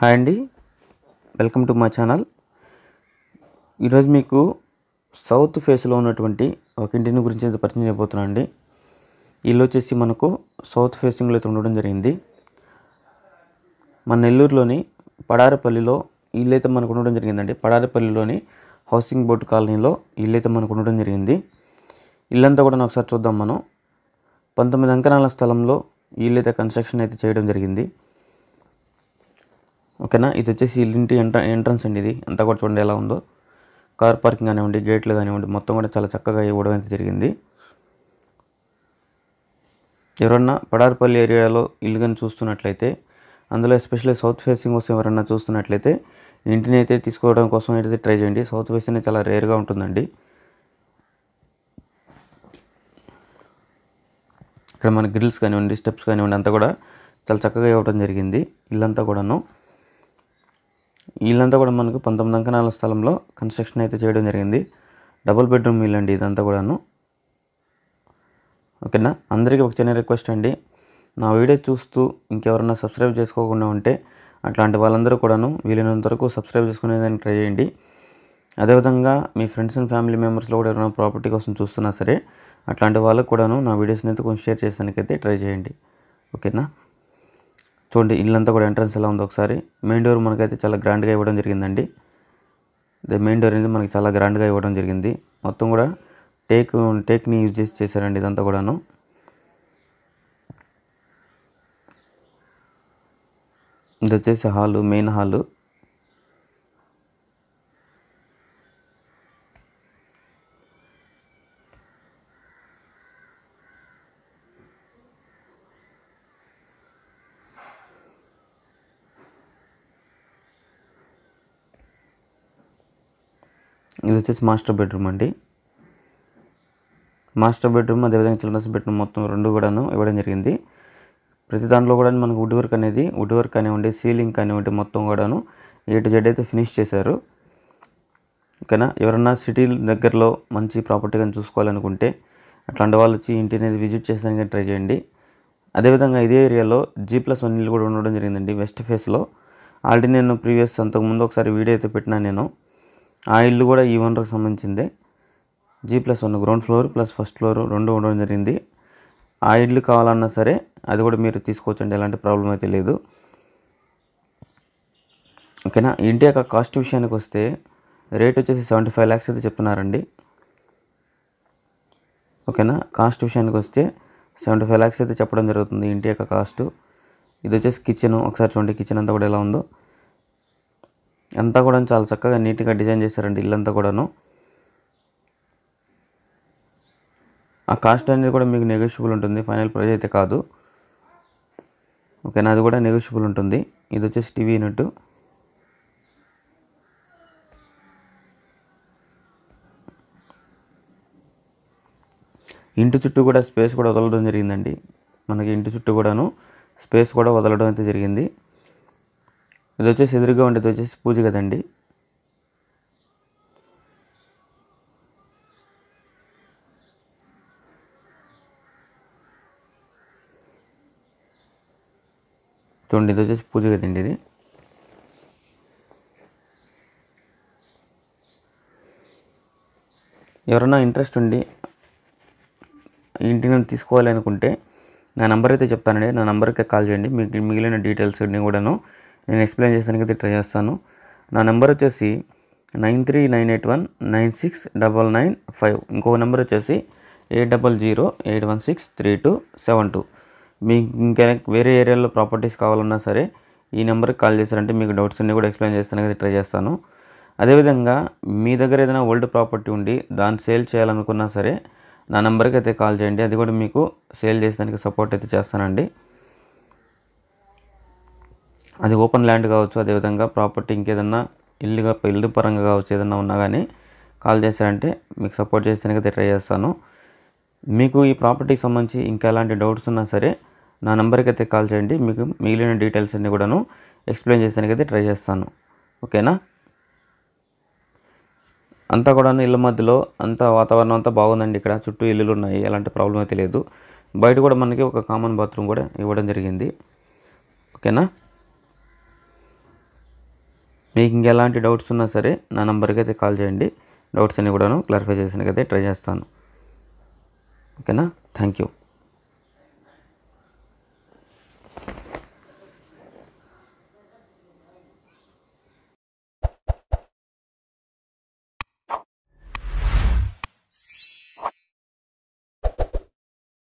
hi అండి welcome to మా channel ఈరోజు మీకు సౌత్ ఫేస్లో ఉన్నటువంటి ఒక ఇంటిని గురించి అయితే పరిచయం చేయబోతున్నాను అండి ఇల్లు వచ్చేసి మనకు సౌత్ ఫేసింగ్లో అయితే ఉండడం జరిగింది మన నెల్లూరులోని పడారపల్లిలో ఇల్లు అయితే మనకు ఉండడం జరిగిందండి పడారపల్లిలోని హౌసింగ్ బోర్డ్ కాలనీలో ఇల్లు అయితే మనకు ఉండడం జరిగింది ఇల్లంతా కూడా ఒకసారి చూద్దాం మనం పంతొమ్మిది అంకణాల స్థలంలో ఇల్లు అయితే కన్స్ట్రక్షన్ అయితే చేయడం జరిగింది ఓకేనా ఇది వచ్చేసి ఇంటి ఎంట్ర ఎంట్రన్స్ అండి ఇది అంతా కూడా చూడండి ఎలా ఉందో కార్ పార్కింగ్ కానివ్వండి గేట్లు కానివ్వండి మొత్తం కూడా చాలా చక్కగా ఇవ్వడం అయితే జరిగింది ఎవరన్నా పడార్పల్లి ఏరియాలో ఇల్లు కానీ చూస్తున్నట్లయితే అందులో ఎస్పెషల్లీ సౌత్ ఫేసింగ్ కోసం ఎవరన్నా చూస్తున్నట్లయితే ఇంటిని అయితే తీసుకోవడం కోసం అయితే ట్రై చేయండి సౌత్ ఫేసింగ్ చాలా రేర్గా ఉంటుందండి ఇక్కడ మన గ్రిల్స్ కానివ్వండి స్టెప్స్ కానివ్వండి అంతా కూడా చాలా చక్కగా ఇవ్వడం జరిగింది ఇల్లంతా కూడాను వీళ్ళంతా కూడా మనకు పంతొమ్మిది అంకనాల స్థలంలో కన్స్ట్రక్షన్ అయితే చేయడం జరిగింది డబుల్ బెడ్రూమ్ వీళ్ళండి ఇదంతా కూడాను ఓకేనా అందరికీ ఒక చిన్న రిక్వెస్ట్ అండి నా వీడియో చూస్తూ ఇంకెవరన్నా సబ్స్క్రైబ్ చేసుకోకుండా ఉంటే అట్లాంటి వాళ్ళందరూ కూడాను వీలైనంత వరకు సబ్స్క్రైబ్ చేసుకునేదానికి ట్రై చేయండి అదేవిధంగా మీ ఫ్రెండ్స్ అండ్ ఫ్యామిలీ మెంబర్స్లో కూడా ఎవరైనా ప్రాపర్టీ కోసం చూస్తున్నా సరే అట్లాంటి వాళ్ళకు కూడాను నా వీడియోస్ని అయితే కొంచెం షేర్ చేసేదానికైతే ట్రై చేయండి ఓకేనా చూడండి ఇల్లంతా కూడా ఎంట్రన్స్ ఎలా ఉందో ఒకసారి మెయిన్ డోర్ మనకైతే చాలా గ్రాండ్గా ఇవ్వడం జరిగిందండి అదే మెయిన్ డోర్ అనేది మనకి చాలా గ్రాండ్గా ఇవ్వడం జరిగింది మొత్తం కూడా టేక్ టేక్ని యూజ్ చేసి చేశారండి ఇదంతా కూడాను ఇది వచ్చేసి హాలు మెయిన్ హాలు ఇది వచ్చేసి మాస్టర్ బెడ్రూమ్ అండి మాస్టర్ బెడ్రూమ్ అదేవిధంగా చిల్డ్రన్స్ బెడ్రూమ్ మొత్తం రెండు కూడాను ఇవ్వడం జరిగింది ప్రతి దాంట్లో కూడా మనకు వుడ్ వర్క్ అనేది వుడ్ వర్క్ కానివ్వండి సీలింగ్ కానివ్వండి మొత్తం కూడాను ఏ టు జెడ్ అయితే ఫినిష్ చేశారు ఓకేనా ఎవరన్నా సిటీ దగ్గరలో మంచి ప్రాపర్టీ కానీ చూసుకోవాలనుకుంటే అట్లాంటి వాళ్ళు వచ్చి ఇంటి అనేది విజిట్ చేసానికి ట్రై చేయండి అదేవిధంగా ఇదే ఏరియాలో జీ ప్లస్ వన్ ఇల్లు కూడా ఉండడం జరిగిందండి వెస్ట్ ఫేస్లో ఆల్రెడీ నేను ప్రీవియస్ అంతకుముందు ఒకసారి వీడియో అయితే పెట్టినా నేను ఆ ఇల్లు కూడా ఈ ఓనర్కి సంబంధించిందే G plus one ground floor plus first floor రెండు ఉండడం జరిగింది ఆ ఇల్లు కావాలన్నా సరే అది కూడా మీరు తీసుకోవచ్చండి ఎలాంటి ప్రాబ్లం అయితే లేదు ఓకేనా ఇంటి యొక్క కాస్ట్ విషయానికి వస్తే రేట్ వచ్చేసి సెవెంటీ ఫైవ్ ల్యాక్స్ అయితే చెప్తున్నారండి ఓకేనా కాస్ట్ విషయానికి వస్తే సెవెంటీ ఫైవ్ ల్యాక్స్ అయితే చెప్పడం జరుగుతుంది ఇంటి యొక్క కాస్ట్ ఇది వచ్చేసి కిచెన్ ఒకసారి చూడండి కిచెన్ అంతా కూడా ఎలా ఉందో అంతా కూడా చాలా చక్కగా నీట్గా డిజైన్ చేశారండి ఇల్లంతా కూడాను ఆ కాస్ట్ అనేది కూడా మీకు నెగోషియబుల్ ఉంటుంది ఫైనల్ ప్రైజ్ అయితే కాదు ఓకేనా అది కూడా నెగోషియబుల్ ఉంటుంది ఇది వచ్చేసి టీవీ యూనిట్ ఇంటి చుట్టూ కూడా స్పేస్ కూడా వదలడం జరిగిందండి మనకి ఇంటి చుట్టూ కూడాను స్పేస్ కూడా వదలడం అయితే జరిగింది ఇది వచ్చేసి ఎదురుగా ఉండేది వచ్చేసి పూజ కదండి చూడండి ఇది వచ్చేసి పూజ కదండి ఇది ఎవరన్నా ఇంట్రెస్ట్ ఉండి ఇంటిని తీసుకోవాలి అనుకుంటే నా నెంబర్ అయితే చెప్తానండి నా నెంబర్కి కాల్ చేయండి మీకు మిగిలిన డీటెయిల్స్ అన్నీ కూడాను నేను ఎక్స్ప్లెయిన్ చేసానికి అయితే ట్రై చేస్తాను నా నెంబర్ వచ్చేసి nine three nine eight one nine six double nine five ఇంకో నెంబర్ వచ్చేసి eight double zero eight one six three two seven two మీకు ఇంకా వేరే ఏరియాలో ప్రాపర్టీస్ కావాలన్నా సరే ఈ నెంబర్కి కాల్ చేశారంటే మీకు డౌట్స్ అన్నీ కూడా ఎక్స్ప్లెయిన్ చేస్తానికి ట్రై చేస్తాను అదేవిధంగా మీ దగ్గర ఏదైనా ఓల్డ్ ప్రాపర్టీ ఉండి దాన్ని సేల్ చేయాలనుకున్నా సరే నా నెంబర్కి అయితే కాల్ చేయండి అది కూడా మీకు సేల్ చేసేదానికి సపోర్ట్ అయితే చేస్తానండి అది ఓపెన్ ల్యాండ్ కావచ్చు అదేవిధంగా ప్రాపర్టీ ఇంకేదన్నా ఇల్లుగా ఇల్లు పరంగా కావచ్చు ఏదన్నా ఉన్నా కానీ కాల్ చేశారంటే మీకు సపోర్ట్ అయితే ట్రై చేస్తాను మీకు ఈ ప్రాపర్టీకి సంబంధించి ఇంకా ఎలాంటి డౌట్స్ ఉన్నా సరే నా నెంబర్కి అయితే కాల్ చేయండి మీకు మిగిలిన డీటెయిల్స్ అన్నీ కూడాను ఎక్స్ప్లెయిన్ చేసేందుకు అయితే ట్రై చేస్తాను ఓకేనా అంతా కూడా ఇళ్ళ మధ్యలో అంత వాతావరణం అంతా బాగుందండి ఇక్కడ చుట్టూ ఇల్లులు ఉన్నాయి ఎలాంటి ప్రాబ్లం అయితే లేదు బయట కూడా మనకి ఒక కామన్ బాత్రూమ్ కూడా ఇవ్వడం జరిగింది ఓకేనా మీకు ఇంకెలాంటి డౌట్స్ ఉన్నా సరే నా నెంబర్కి అయితే కాల్ చేయండి డౌట్స్ అన్నీ కూడాను క్లారిఫై చేసానికి అయితే ట్రై చేస్తాను ఓకేనా థ్యాంక్ యూ